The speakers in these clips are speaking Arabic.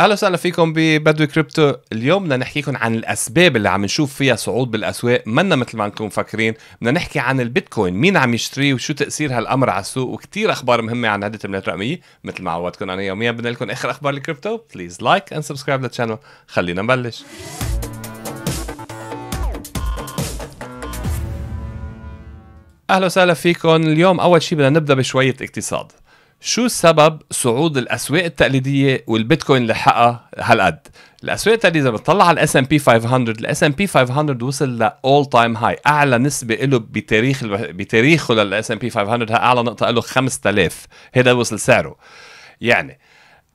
اهلا وسهلا فيكم ببدو كريبتو اليوم بدنا نحكي لكم عن الاسباب اللي عم نشوف فيها صعود بالاسواق منا مثل ما انكم مفكرين بدنا نحكي عن البيتكوين مين عم يشتري وشو تاثير هالامر على السوق وكثير اخبار مهمه عن عده عملات رقميه مثل ما عودتكم انا يوميا بدنا لكم اخر اخبار الكريبتو بليز لايك اند سبسكرايب للشانل خلينا نبلش اهلا وسهلا فيكم اليوم اول شيء بدنا نبدا بشويه اقتصاد شو سبب صعود الاسواق التقليديه والبيتكوين لحقها هالقد الاسواق التقليديه اذا بتطلع على الاس ام بي 500 الاس ام بي 500 وصل لاول تايم هاي اعلى نسبه له بتاريخ بتاريخه للاس ام بي 500 اعلى نقطه له 5000 هذا وصل سعره يعني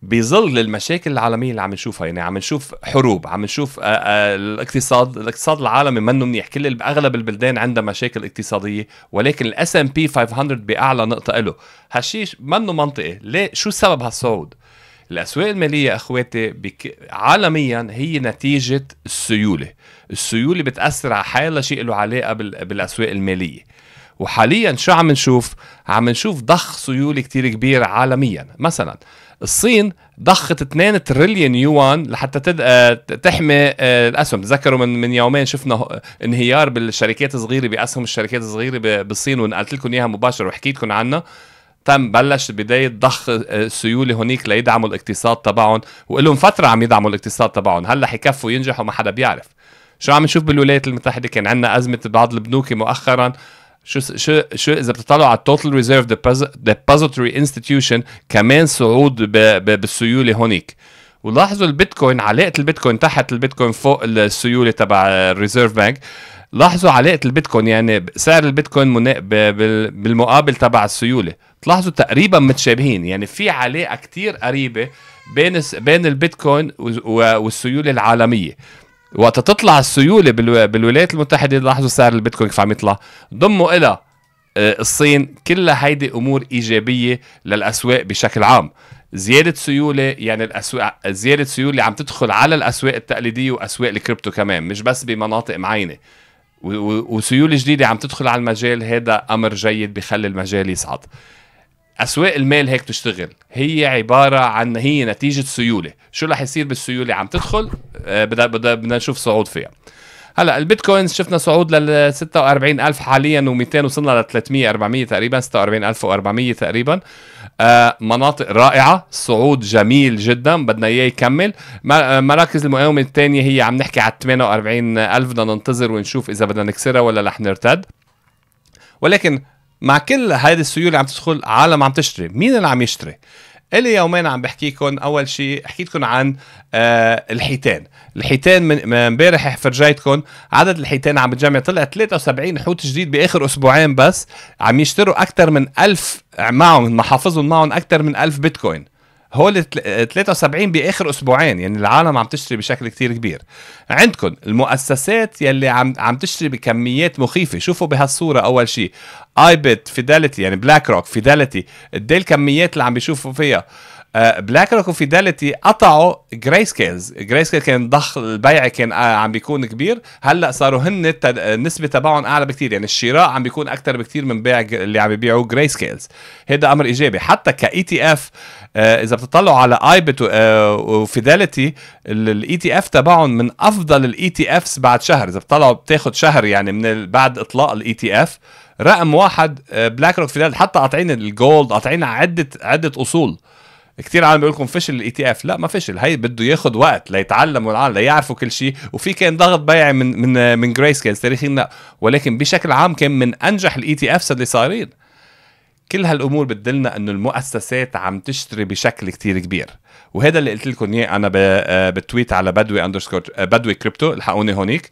بظل المشاكل العالميه اللي عم نشوفها يعني عم نشوف حروب عم نشوف آه، آه، الاقتصاد الاقتصاد العالمي منه منيح كل اغلب البلدان عندها مشاكل اقتصاديه ولكن الاس ام بي 500 باعلى نقطه له هالشيء منه منطقي ليه شو سبب هالصعود الاسواق الماليه اخواتي بك... عالميا هي نتيجه السيوله السيوله بتاثر على حالها شيء له علاقه بال... بالاسواق الماليه وحاليا شو عم نشوف عم نشوف ضخ سيوله كتير كبير عالميا مثلا الصين ضخت 2 تريليون يوان لحتى آه، تحمي آه، الاسهم تذكروا من من يومين شفنا انهيار بالشركات الصغيره باسهم الشركات الصغيره بالصين ونقلت لكم اياها مباشره وحكيت لكم عنها تم بلش بداية ضخ آه، سيولة هونيك ليدعموا الاقتصاد تبعهم وإلهم فترة عم يدعموا الاقتصاد تبعهم هلا حيكفوا ينجحوا ما حدا بيعرف شو عم نشوف بالولايات المتحدة كان عندنا أزمة بعض البنوك مؤخرا شو شو شو اذا بتطلعوا على التوتال ريزيرف ديبوزيتوري انستتيوشن كمان صعود بالسيوله هونيك ولاحظوا البيتكوين علاقه البيتكوين تحت البيتكوين فوق السيوله تبع الريزيرف بانك لاحظوا علاقه البيتكوين يعني سعر البيتكوين بالمقابل تبع السيوله تلاحظوا تقريبا متشابهين يعني في علاقه كتير قريبه بين بين البيتكوين والسيوله العالميه وقت تطلع السيوله بالولايات المتحده لاحظوا سعر البيتكوين كيف عم يطلع ضموا إلى آه، الصين كلها هيدي امور ايجابيه للاسواق بشكل عام زيادة سيولة يعني الأسواق زيادة سيولة عم تدخل على الأسواق التقليدية وأسواق الكريبتو كمان مش بس بمناطق معينة وسيولة جديدة عم تدخل على المجال هذا أمر جيد بخلي المجال يصعد اسواق المال هيك بتشتغل هي عباره عن هي نتيجه سيوله شو رح يصير بالسيوله عم تدخل آه، بدنا بدنا نشوف صعود فيها هلا البيتكوين شفنا صعود لل 46000 حاليا و200 وصلنا ل 300 400 تقريبا 46400 تقريبا آه مناطق رائعه صعود جميل جدا بدنا اياه يكمل آه، مراكز المقاومه الثانيه هي عم نحكي على 48000 بدنا ننتظر ونشوف اذا بدنا نكسرها ولا رح نرتد ولكن مع كل هذه السيوله اللي عم تدخل عالم عم تشتري مين اللي عم يشتري الي يومين عم بحكيكم اول شيء حكيتكم عن آه الحيتان الحيتان من امبارح فرجيتكم عدد الحيتان عم بتجمع طلع 73 حوت جديد باخر اسبوعين بس عم يشتروا اكثر من 1000 معهم محافظهم معهم اكثر من 1000 بيتكوين هول 73 آه، باخر اسبوعين يعني العالم عم تشتري بشكل كتير كبير عندكم المؤسسات يلي عم عم تشتري بكميات مخيفه شوفوا بهالصوره اول شيء ايبت فيداليتي يعني بلاك روك فيداليتي قد إيه الكميات اللي عم بيشوفوا فيها بلاك روك وفيداليتي قطعوا جراي سكيلز جراي سكيل كان ضخ البيع كان آه، عم بيكون كبير هلا صاروا هن النسبه تبعهم اعلى بكثير يعني الشراء عم بيكون اكثر بكثير من بيع اللي عم بيبيعوا جراي سكيلز هذا امر ايجابي حتى كاي تي اف اذا بتطلعوا على ايبت وفيداليتي الاي تي اف تبعهم من افضل الاي تي افس بعد شهر اذا بتطلعوا بتاخذ شهر يعني من بعد اطلاق الاي تي e اف رقم واحد بلاك روك فيداليتي حتى قاطعين الجولد قاطعين عده عده اصول كثير عالم بيقول لكم فشل الاي تي e اف لا ما فشل هي بده ياخذ وقت ليتعلموا العالم ليعرفوا كل شيء وفي كان ضغط بيعي من من من جريس كيلز تاريخينا ولكن بشكل عام كان من انجح الاي تي افس اللي صايرين كل هالامور بتدلنا انه المؤسسات عم تشتري بشكل كتير كبير وهذا اللي قلت لكم اياه انا آه، بالتويت على بدوي اندرسكور آه، بدوي كريبتو الحقوني هونيك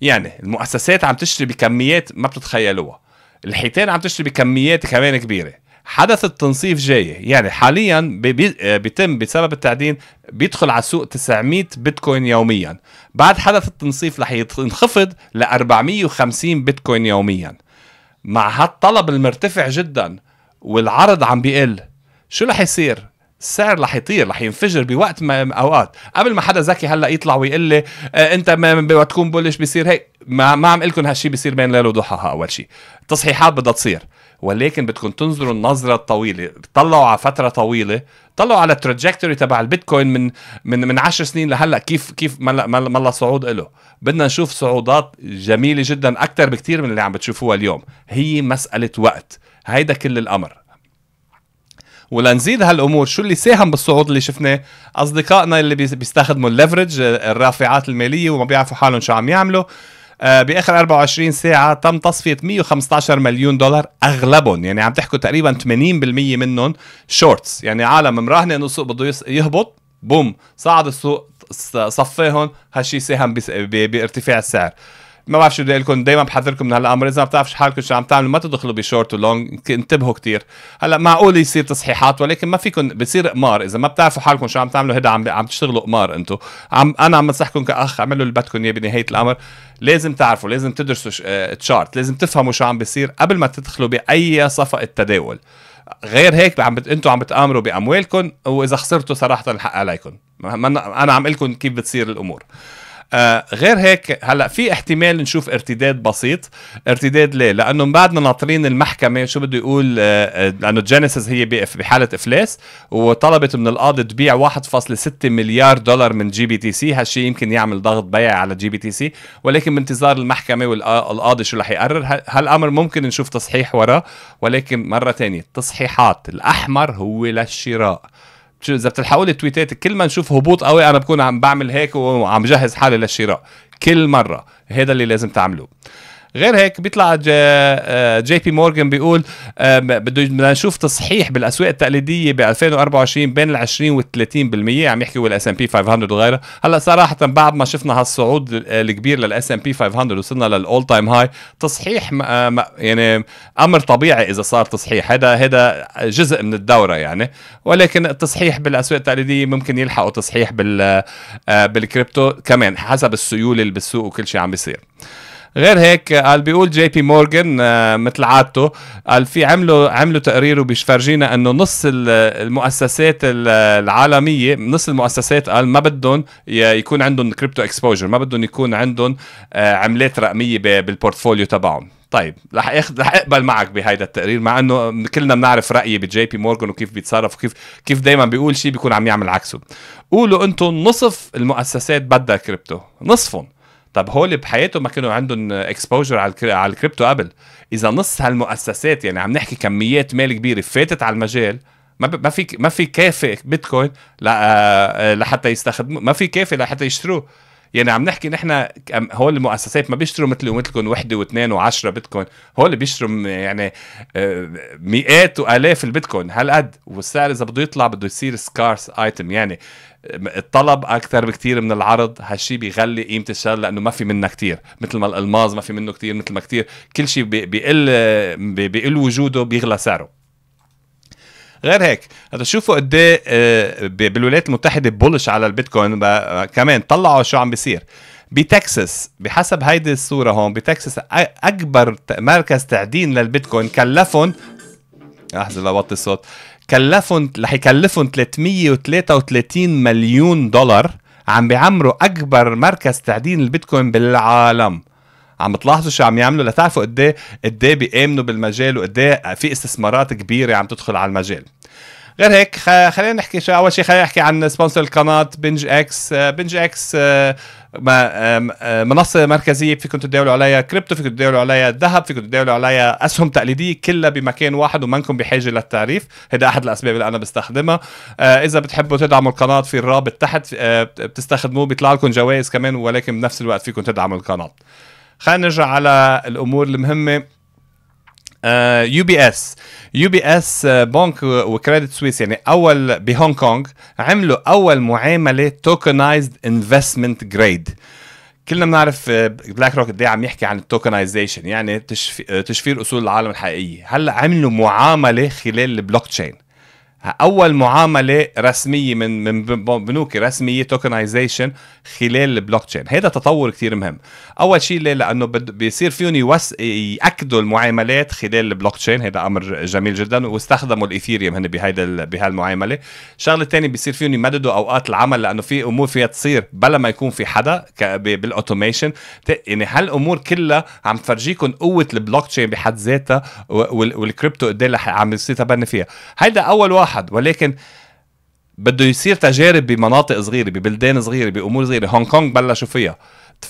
يعني المؤسسات عم تشتري بكميات ما بتتخيلوها الحيتان عم تشتري بكميات كمان كبيره حدث التنصيف جاي يعني حاليا آه، بيتم بسبب التعدين بيدخل على السوق 900 بيتكوين يوميا بعد حدث التنصيف رح ينخفض ل 450 بيتكوين يوميا مع هالطلب المرتفع جدا والعرض عم بيقل شو رح يصير السعر رح يطير رح ينفجر بوقت ما اوقات قبل ما حدا ذكي هلا يطلع ويقول لي آه انت ما تكون بولش بيصير هيك ما, ما عم لكم هالشيء بيصير بين ليل وضحاها اول شيء تصحيحات بدها تصير ولكن بدكم تنظروا النظره الطويله طلعوا على فتره طويله طلعوا على التراجكتوري تبع البيتكوين من من من 10 سنين لهلا كيف كيف ملا ملا صعود له بدنا نشوف صعودات جميله جدا اكثر بكثير من اللي عم بتشوفوها اليوم هي مساله وقت هيدا كل الامر ولنزيد هالامور شو اللي ساهم بالصعود اللي شفناه اصدقائنا اللي بيستخدموا الليفرج الرافعات الماليه وما بيعرفوا حالهم شو عم يعملوا آه، باخر 24 ساعه تم تصفيه 115 مليون دولار اغلبهم يعني عم تحكوا تقريبا 80% منهم شورتس يعني عالم مراهنه انه يعني السوق بده يهبط بوم صعد السوق صفاهم هالشي ساهم بارتفاع السعر ما بعرف شو بدي اقول لكم دائما بحذركم من هالامر اذا ما بتعرفش حالكم شو عم تعملوا ما تدخلوا بشورت ولونج انتبهوا كثير هلا معقول يصير تصحيحات ولكن ما فيكم بصير قمار اذا ما بتعرفوا حالكم شو عم تعملوا هيدا عم عم تشتغلوا قمار انتم عم انا عم بنصحكم كاخ اعملوا اللي بدكم اياه بنهايه الامر لازم تعرفوا لازم تدرسوا تشارت آه، لازم تفهموا شو عم بيصير قبل ما تدخلوا باي صفقه تداول غير هيك عم بت... انتم عم بتآمروا باموالكم واذا خسرتوا صراحه الحق عليكم انا عم اقول لكم كيف بتصير الامور آه، غير هيك هلا في احتمال نشوف ارتداد بسيط ارتداد ليه لانه بعدنا ناطرين المحكمه شو بده يقول آه، آه، لانه جينيسيس هي بحاله افلاس وطلبت من القاضي تبيع 1.6 مليار دولار من جي بي تي سي هالشيء يمكن يعمل ضغط بيع على جي بي تي سي ولكن بانتظار المحكمه والقاضي شو رح يقرر هالامر ممكن نشوف تصحيح وراه ولكن مره ثانيه تصحيحات الاحمر هو للشراء اذا بتلحقوا لي تويتات كل ما نشوف هبوط قوي انا بكون عم بعمل هيك وعم جهز حالي للشراء كل مره هذا اللي لازم تعملوه غير هيك بيطلع جي آه، بي مورغان بيقول آه، بده نشوف تصحيح بالاسواق التقليديه ب 2024 بين ال 20 وال 30% عم يحكي والاس ام بي 500 وغيرها هلا صراحه بعد ما شفنا هالصعود الكبير للاس ام بي 500 وصلنا للاول تايم هاي تصحيح آه، يعني امر طبيعي اذا صار تصحيح هذا هذا جزء من الدوره يعني ولكن التصحيح بالاسواق التقليديه ممكن يلحقوا تصحيح بال بالكريبتو كمان حسب السيوله اللي بالسوق وكل شيء عم بيصير غير هيك قال بيقول جي بي مورغان آه، مثل عادته قال في عملوا عملوا تقرير وبيشفرجينا انه نص المؤسسات العالميه نص المؤسسات قال ما بدهم يكون عندهم كريبتو اكسبوجر ما بدهم يكون عندهم آه، عملات رقميه بالبورتفوليو تبعهم طيب رح اخذ رح اقبل معك بهيدا التقرير مع انه كلنا بنعرف رايي بجي بي مورغان وكيف بيتصرف وكيف كيف دائما بيقول شيء بيكون عم يعمل عكسه قولوا انتم نصف المؤسسات بدها كريبتو نصفهم طب هول بحياته ما كانوا عندهم اكسبوجر على على الكريبتو قبل اذا نص هالمؤسسات يعني عم نحكي كميات مال كبيره فاتت على المجال ما ما في ما في كافي بيتكوين آه، آه، لحتى يستخدموا ما في كافي لحتى يشتروه يعني عم نحكي نحن هول المؤسسات ما بيشتروا مثلي ومثلكم وحده واثنين وعشرة بيتكوين هول بيشتروا يعني آه، مئات والاف البيتكوين هالقد والسعر اذا بده يطلع بده يصير سكارس ايتم يعني الطلب اكثر بكثير من العرض هالشي بيغلي قيمه الشغله لانه ما في منها كثير مثل ما الالماظ ما في منه كثير مثل ما كثير كل شيء بيقل بيقل وجوده بيغلى سعره غير هيك هذا شوفوا قد إيه، آه، بالولايات المتحده بولش على البيتكوين كمان طلعوا شو عم بيصير بتكساس بحسب هيدي الصوره هون بتكساس اكبر مركز تعدين للبيتكوين كلفهم لحظه لوطي الصوت كلفهم رح يكلفهم 333 مليون دولار عم بيعمروا اكبر مركز تعدين البيتكوين بالعالم عم تلاحظوا شو عم يعملوا لتعرفوا قد ايه قد ايه بيامنوا بالمجال وقد ايه في استثمارات كبيره عم تدخل على المجال غير هيك خلينا نحكي شو اول شيء خلينا نحكي عن سبونسر القناه بنج اكس آه، بنج اكس آه، منصه مركزيه فيكم تداولوا عليها كريبتو فيكم تداولوا عليها ذهب فيكم تداولوا عليها اسهم تقليديه كلها بمكان واحد ومنكم بحاجه للتعريف هذا احد الاسباب اللي انا بستخدمها آه، اذا بتحبوا تدعموا القناه في الرابط تحت آه، بتستخدموه بيطلع لكم جوائز كمان ولكن بنفس الوقت فيكم تدعموا القناه خلينا نرجع على الامور المهمه يو بي اس يو بي اس بنك وكريدت سويس يعني اول بهونغ كونغ عملوا اول معامله توكنايزد انفستمنت جريد كلنا بنعرف آه، بلاك روك قديه عم يحكي عن التوكنايزيشن يعني آه، تشفير اصول العالم الحقيقيه هلا عملوا معامله خلال البلوك تشين اول معامله رسميه من من بنوك رسميه توكنايزيشن خلال البلوك تشين هذا تطور كثير مهم اول شيء ليه لانه بيصير فيهم يوس ياكدوا المعاملات خلال البلوك تشين هذا امر جميل جدا واستخدموا الايثيريوم هن بهيدا بهالمعامله الشغله الثانيه بيصير فيهم يمددوا اوقات العمل لانه في امور فيها تصير بلا ما يكون في حدا بالاوتوميشن يعني هالامور كلها عم تفرجيكم قوه البلوك تشين بحد ذاتها والكريبتو قد إيه عم يصير تبني فيها هيدا اول واحد واحد ولكن بده يصير تجارب بمناطق صغيره ببلدان صغيره بامور صغيره هونغ كونغ بلشوا فيها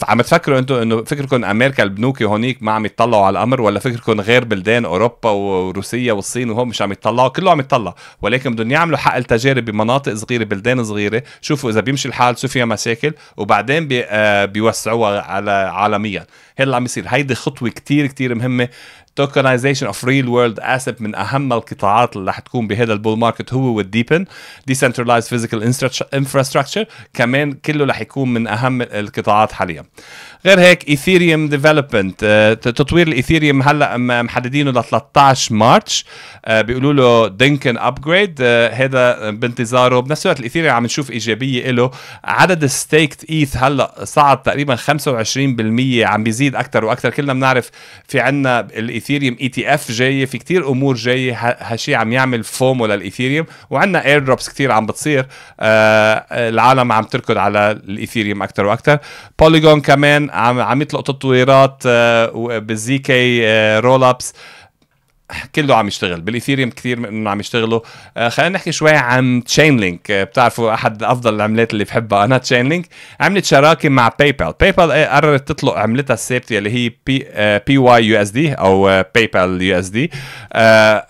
عم تفكروا انتم انه فكركم امريكا البنوك هونيك ما عم يتطلعوا على الامر ولا فكركم غير بلدان اوروبا وروسيا والصين وهم مش عم يتطلعوا كله عم يتطلع ولكن بدهم يعملوا حق التجارب بمناطق صغيره بلدان صغيره شوفوا اذا بيمشي الحال شو فيها مشاكل وبعدين بي آه بيوسعوها على عالميا هذا اللي عم يصير هيدي خطوه كتير كتير مهمه توكنايزيشن اوف ريل وورلد اسيت من اهم القطاعات اللي رح تكون بهذا البول ماركت هو والديبن ديسنترلايز فيزيكال انفراستراكشر كمان كله رح يكون من اهم القطاعات حاليا غير هيك ايثيريوم آه، ديفلوبمنت تطوير الايثيريوم هلا محددينه ل 13 مارتش آه، بيقولوا له دنكن ابجريد آه، هذا بانتظاره بنفس الوقت الايثيريوم عم نشوف ايجابيه له عدد ستيكت ايث هلا صعد تقريبا 25% عم بيزيد اكثر واكثر كلنا بنعرف في عندنا الايثيريوم اي تي اف جايه في كتير امور جايه هالشيء عم يعمل فومو للايثيريوم وعندنا اير دروبس كثير عم بتصير آه،, آه العالم عم تركض على الايثيريوم اكثر واكثر بوليجون كمان عم عم يطلق تطويرات آه بالزي كي آه رول ابس آه كله عم يشتغل بالايثيريوم كثير منهم عم يشتغلوا آه خلينا نحكي شوي عن تشين لينك آه بتعرفوا احد افضل العملات اللي بحبها انا تشين لينك عملت شراكه مع باي بال باي بال قررت تطلق عملتها الثابته اللي هي بي, بي واي يو اس دي او باي بال يو اس دي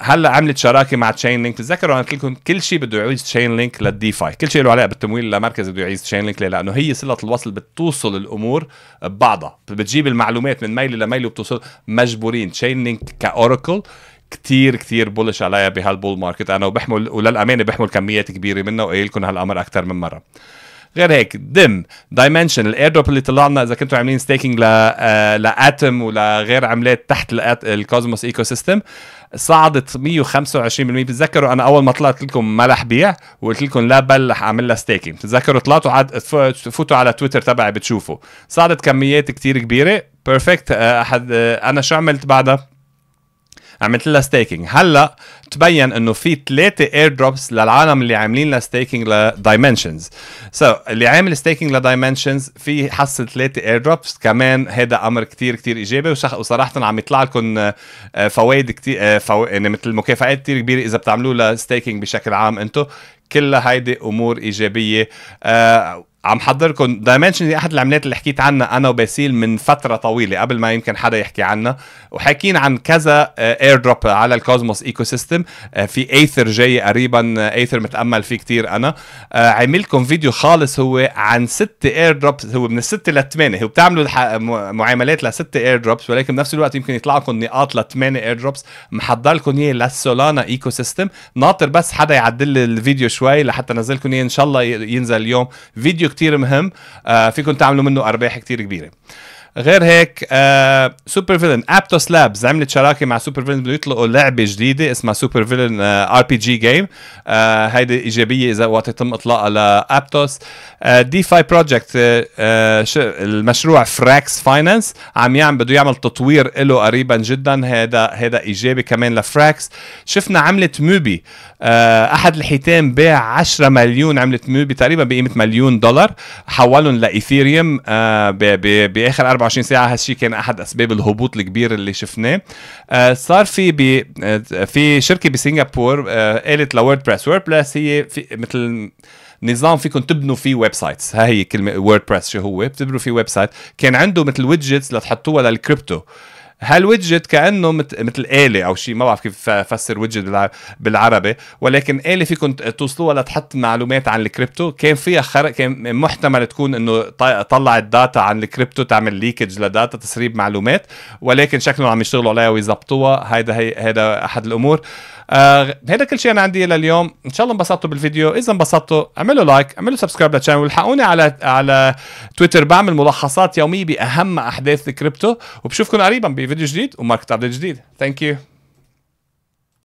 هلا عملت شراكه مع تشين لينك تذكروا انا قلت لكم كل شيء بده يعوز تشين لينك للديفاي كل شيء له علاقه بالتمويل لمركز بده يعوز تشين لينك ليه؟ لانه هي صله الوصل بتوصل الامور ببعضها بتجيب المعلومات من ميل لميل وبتوصل مجبورين تشين لينك كاوراكل كتير كتير بولش عليها بهالبول ماركت انا وبحمل وللامانه بحمل كميات كبيره منها وقايل لكم هالامر اكثر من مره غير هيك دم دايمنشن الاير دروب اللي طلع لنا اذا كنتوا عاملين ستيكينج ل آه، لاتم ولغير عملات تحت الكوزموس ايكو سيستم صعدت 125% بتذكروا انا اول ما طلعت لكم ما رح بيع وقلت لكم لا بل رح اعمل لها ستيكينج بتذكروا طلعتوا عاد فوتوا على تويتر تبعي بتشوفوا صعدت كميات كتير كبيره بيرفكت آه، احد آه، انا شو عملت بعدها عملت لها ستيكينج هلا تبين انه في ثلاثه اير دروبس للعالم اللي عاملين لها ستيكينج لدايمنشنز سو so, اللي عامل ستيكينج لدايمنشنز في حصل ثلاثه اير دروبس كمان هذا امر كتير كتير ايجابي وشخ... وصراحه عم يطلع لكم آه، فوائد كتير آه، فو... يعني مثل مكافآت كتير كبيره اذا بتعملوا لها ستيكينج بشكل عام انتم كلها هيدي امور ايجابيه آه عم حضركم دايمنشن هي احد العملات اللي حكيت عنها انا وباسيل من فتره طويله قبل ما يمكن حدا يحكي عنها وحاكين عن كذا اير آه، دروب على الكوزموس ايكو آه، سيستم في ايثر جاي قريبا ايثر آه، متامل فيه كتير انا عملكم فيديو خالص هو عن ست اير دروب هو من الستة للثمانية هو بتعملوا معاملات لست اير دروبس ولكن بنفس الوقت يمكن يطلع لكم نقاط لثمانية اير دروبس محضر لكم اياه للسولانا ايكو سيستم ناطر بس حدا يعدل الفيديو شوي لحتى انزل لكم اياه ان شاء الله ينزل اليوم فيديو كتير مهم آه، فيكم تعملوا منه ارباح كتير كبيره غير هيك سوبر فيلن ابتوس لابز عملت شراكه مع سوبر فيلن بده يطلقوا لعبه جديده اسمها سوبر فيلن ار بي جي جيم هيدي ايجابيه اذا وقت يتم اطلاقها لابتوس دي فاي بروجكت المشروع فراكس فاينانس عم يعمل بده يعمل تطوير له قريبا جدا هذا هذا ايجابي كمان لفراكس شفنا عملت موبي آه، احد الحيتان باع 10 مليون عملت موبي تقريبا بقيمه مليون دولار حولهم لايثيريوم آه، باخر اربع 24 ساعه هالشيء كان احد اسباب الهبوط الكبير اللي شفناه آه، صار في بي آه، في شركه بسنغافور آه، قالت لورد بريس وورد بريس هي في مثل نظام فيكم تبنوا فيه ويب سايتس هاي هي كلمه وورد بريس شو هو بتبنوا فيه ويب سايت كان عنده مثل ويدجتس لتحطوها للكريبتو هالويدجت كانه مت... مثل اله او شيء ما بعرف كيف افسر ويدجت بالعربي ولكن اله فيكم توصلوها لتحط معلومات عن الكريبتو كان فيها خر... كان محتمل تكون انه طلعت داتا عن الكريبتو تعمل ليكج لداتا تسريب معلومات ولكن شكلهم عم يشتغلوا عليها ويظبطوها هيدا هي هيدا احد الامور آه هذا كل شيء انا عندي لليوم ان شاء الله انبسطتوا بالفيديو اذا انبسطتوا اعملوا لايك اعملوا سبسكرايب للشانل والحقوني على على تويتر بعمل ملخصات يوميه باهم احداث الكريبتو وبشوفكم قريبا بفيديو جديد وماركت ابديت جديد ثانك يو